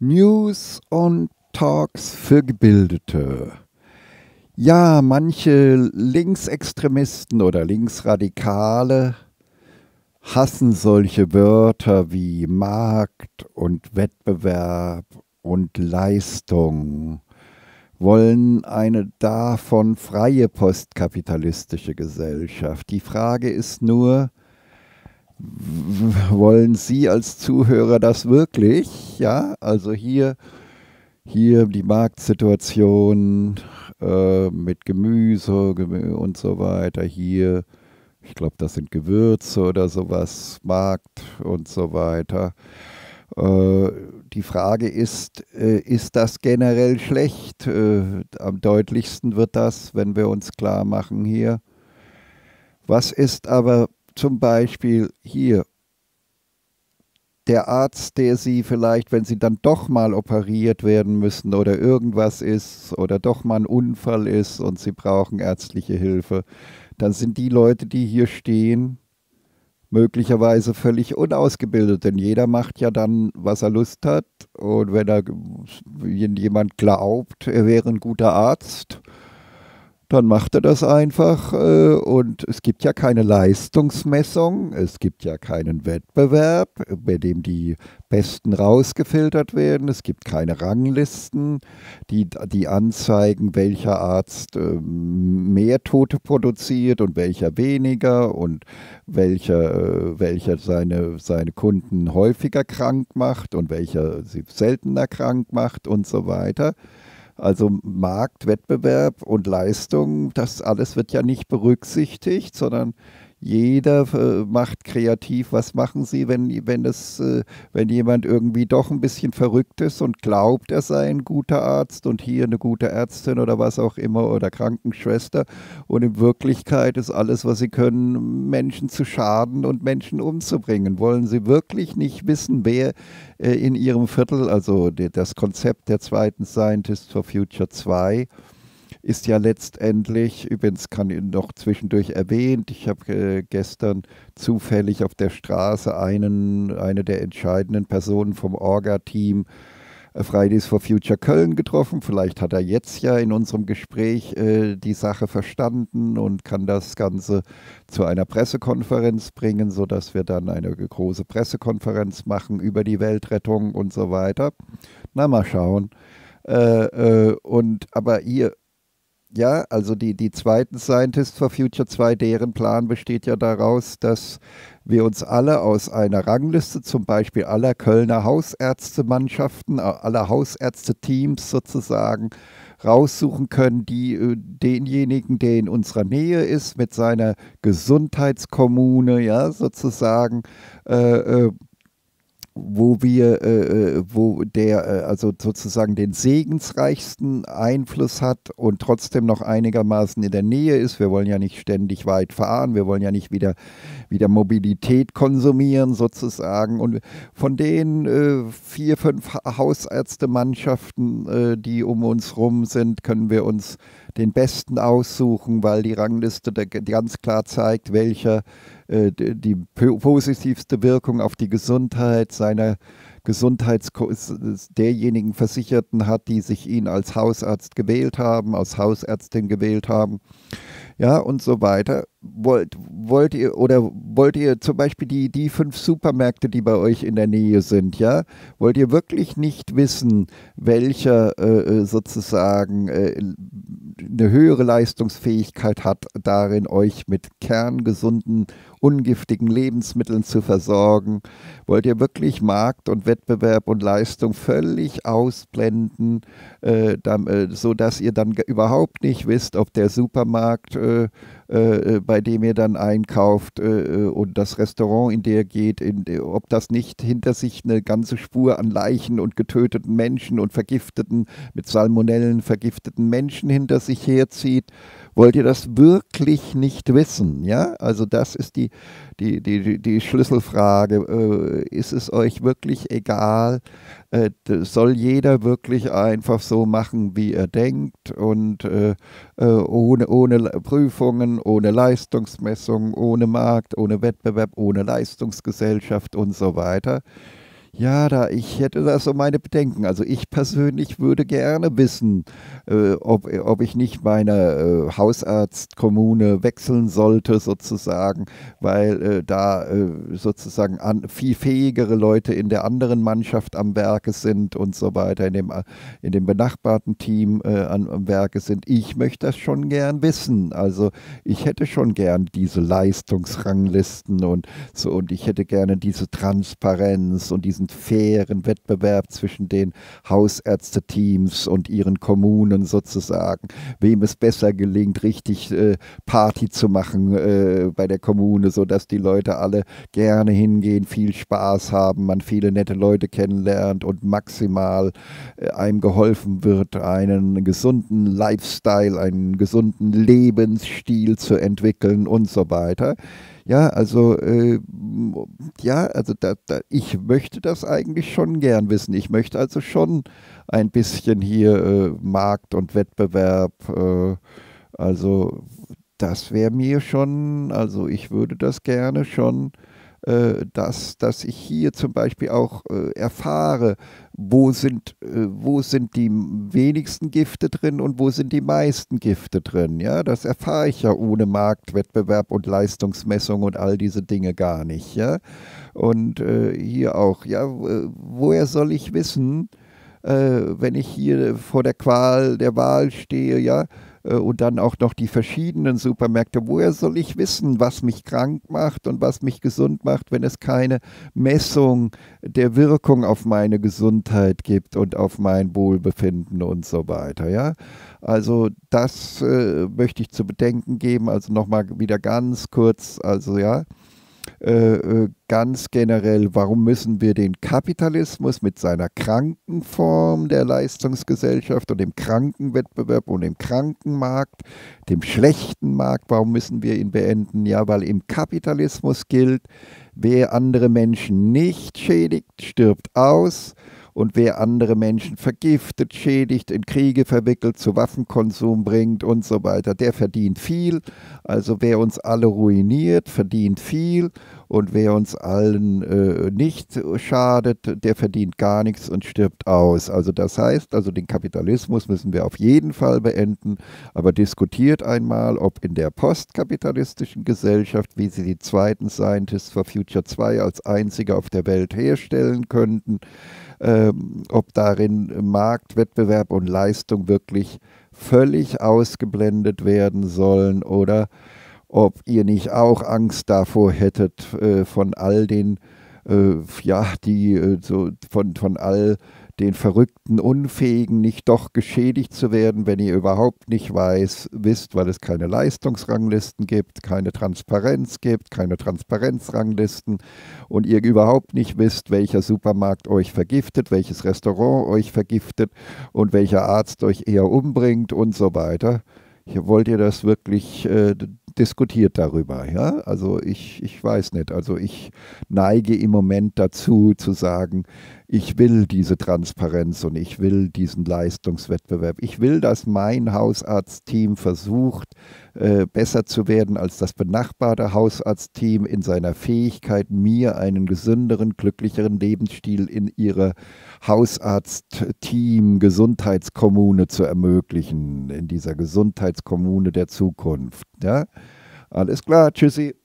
News und Talks für Gebildete. Ja, manche Linksextremisten oder Linksradikale hassen solche Wörter wie Markt und Wettbewerb und Leistung, wollen eine davon freie postkapitalistische Gesellschaft. Die Frage ist nur, wollen Sie als Zuhörer das wirklich? Ja, also hier, hier die Marktsituation äh, mit Gemüse und so weiter. Hier, ich glaube, das sind Gewürze oder sowas, Markt und so weiter. Äh, die Frage ist, äh, ist das generell schlecht? Äh, am deutlichsten wird das, wenn wir uns klar machen hier. Was ist aber zum Beispiel hier der Arzt, der sie vielleicht, wenn sie dann doch mal operiert werden müssen oder irgendwas ist oder doch mal ein Unfall ist und sie brauchen ärztliche Hilfe, dann sind die Leute, die hier stehen, möglicherweise völlig unausgebildet, denn jeder macht ja dann, was er Lust hat und wenn er jemand glaubt, er wäre ein guter Arzt, dann macht er das einfach äh, und es gibt ja keine Leistungsmessung, es gibt ja keinen Wettbewerb, bei dem die Besten rausgefiltert werden, es gibt keine Ranglisten, die, die anzeigen, welcher Arzt äh, mehr Tote produziert und welcher weniger und welcher, äh, welcher seine, seine Kunden häufiger krank macht und welcher sie seltener krank macht und so weiter. Also Markt, Wettbewerb und Leistung, das alles wird ja nicht berücksichtigt, sondern jeder äh, macht kreativ, was machen sie, wenn, wenn, es, äh, wenn jemand irgendwie doch ein bisschen verrückt ist und glaubt, er sei ein guter Arzt und hier eine gute Ärztin oder was auch immer oder Krankenschwester und in Wirklichkeit ist alles, was sie können, Menschen zu schaden und Menschen umzubringen. Wollen sie wirklich nicht wissen, wer äh, in ihrem Viertel, also das Konzept der zweiten Scientist for Future 2, ist ja letztendlich, übrigens kann ich noch zwischendurch erwähnt, ich habe äh, gestern zufällig auf der Straße einen, eine der entscheidenden Personen vom Orga-Team äh, Fridays for Future Köln getroffen. Vielleicht hat er jetzt ja in unserem Gespräch äh, die Sache verstanden und kann das Ganze zu einer Pressekonferenz bringen, sodass wir dann eine große Pressekonferenz machen über die Weltrettung und so weiter. Na, mal schauen. Äh, äh, und aber ihr ja, also die, die zweiten Scientists for Future 2, deren Plan besteht ja daraus, dass wir uns alle aus einer Rangliste, zum Beispiel aller Kölner Hausärztemannschaften, aller Hausärzteteams sozusagen, raussuchen können, die äh, denjenigen, der in unserer Nähe ist, mit seiner Gesundheitskommune, ja, sozusagen, äh, äh wo wir, äh, äh, wo der äh, also sozusagen den segensreichsten Einfluss hat und trotzdem noch einigermaßen in der Nähe ist. Wir wollen ja nicht ständig weit fahren, wir wollen ja nicht wieder, wieder Mobilität konsumieren sozusagen. Und von den äh, vier, fünf Hausärztemannschaften, äh, die um uns rum sind, können wir uns äh, den Besten aussuchen, weil die Rangliste ganz klar zeigt, welcher äh, die positivste Wirkung auf die Gesundheit seiner Gesundheits derjenigen Versicherten hat, die sich ihn als Hausarzt gewählt haben, als Hausärztin gewählt haben, ja und so weiter. Wollt, wollt ihr oder wollt ihr zum Beispiel die, die fünf Supermärkte, die bei euch in der Nähe sind, ja, wollt ihr wirklich nicht wissen, welcher äh, äh sozusagen äh, eine höhere Leistungsfähigkeit hat, darin euch mit kerngesunden ungiftigen Lebensmitteln zu versorgen? Wollt ihr wirklich Markt und Wettbewerb und Leistung völlig ausblenden, äh, dann, äh, sodass ihr dann überhaupt nicht wisst, ob der Supermarkt äh, äh, äh, bei dem ihr dann einkauft äh, äh, und das Restaurant, in der ihr geht, in, ob das nicht hinter sich eine ganze Spur an Leichen und getöteten Menschen und vergifteten, mit Salmonellen vergifteten Menschen hinter sich herzieht. Wollt ihr das wirklich nicht wissen? Ja, also das ist die, die, die, die Schlüsselfrage. Äh, ist es euch wirklich egal? äh, soll jeder wirklich einfach so machen, wie er denkt und äh, äh ohne, ohne Prüfungen, ohne Leistungsmessung, ohne Markt, ohne Wettbewerb, ohne Leistungsgesellschaft und so weiter. Ja, da ich hätte da so meine Bedenken. Also ich persönlich würde gerne wissen, äh, ob, ob ich nicht meine äh, Hausarztkommune wechseln sollte sozusagen, weil äh, da äh, sozusagen an, viel fähigere Leute in der anderen Mannschaft am Werke sind und so weiter, in dem, äh, in dem benachbarten Team äh, an, am Werke sind. Ich möchte das schon gern wissen. Also ich hätte schon gern diese Leistungsranglisten und so und ich hätte gerne diese Transparenz und diesen diesen fairen Wettbewerb zwischen den Hausärzteteams und ihren Kommunen sozusagen, wem es besser gelingt, richtig äh, Party zu machen äh, bei der Kommune, sodass die Leute alle gerne hingehen, viel Spaß haben, man viele nette Leute kennenlernt und maximal äh, einem geholfen wird, einen gesunden Lifestyle, einen gesunden Lebensstil zu entwickeln und so weiter. Ja, also, äh, ja, also da, da, ich möchte das eigentlich schon gern wissen. Ich möchte also schon ein bisschen hier äh, Markt und Wettbewerb, äh, also das wäre mir schon, also ich würde das gerne schon äh, dass, dass ich hier zum Beispiel auch äh, erfahre, wo sind, äh, wo sind die wenigsten Gifte drin und wo sind die meisten Gifte drin. Ja, das erfahre ich ja ohne Marktwettbewerb und Leistungsmessung und all diese Dinge gar nicht. Ja? Und hier auch, ja, woher soll ich wissen, wenn ich hier vor der Qual der Wahl stehe, ja, äh, und dann auch noch die verschiedenen Supermärkte. Woher soll ich wissen, was mich krank macht und was mich gesund macht, wenn es keine Messung der Wirkung auf meine Gesundheit gibt und auf mein Wohlbefinden und so weiter? Ja? Also das äh, möchte ich zu bedenken geben. Also nochmal wieder ganz kurz. Also ja. Äh, äh, ganz generell, warum müssen wir den Kapitalismus mit seiner kranken Form der Leistungsgesellschaft und dem kranken Wettbewerb und dem kranken Markt, dem schlechten Markt, warum müssen wir ihn beenden? Ja, weil im Kapitalismus gilt, wer andere Menschen nicht schädigt, stirbt aus und wer andere Menschen vergiftet, schädigt, in Kriege verwickelt, zu Waffenkonsum bringt und so weiter, der verdient viel. Also wer uns alle ruiniert, verdient viel und wer uns allen äh, nicht schadet, der verdient gar nichts und stirbt aus. Also das heißt, also den Kapitalismus müssen wir auf jeden Fall beenden, aber diskutiert einmal, ob in der postkapitalistischen Gesellschaft, wie sie die zweiten Scientists for Future 2 als einzige auf der Welt herstellen könnten, ähm, ob darin Markt, Wettbewerb und Leistung wirklich völlig ausgeblendet werden sollen oder ob ihr nicht auch Angst davor hättet äh, von all den, äh, ja, die äh, so von, von all den verrückten Unfähigen nicht doch geschädigt zu werden, wenn ihr überhaupt nicht weiß, wisst, weil es keine Leistungsranglisten gibt, keine Transparenz gibt, keine Transparenzranglisten und ihr überhaupt nicht wisst, welcher Supermarkt euch vergiftet, welches Restaurant euch vergiftet und welcher Arzt euch eher umbringt und so weiter. Hier wollt ihr das wirklich äh, diskutiert darüber. Ja? Also ich, ich weiß nicht. Also ich neige im Moment dazu zu sagen, ich will diese Transparenz und ich will diesen Leistungswettbewerb. Ich will, dass mein Hausarztteam versucht, äh, besser zu werden als das benachbarte Hausarztteam in seiner Fähigkeit, mir einen gesünderen, glücklicheren Lebensstil in ihrer Hausarztteam Gesundheitskommune zu ermöglichen, in dieser Gesundheitskommune der Zukunft. Ja? Alles klar, tschüssi.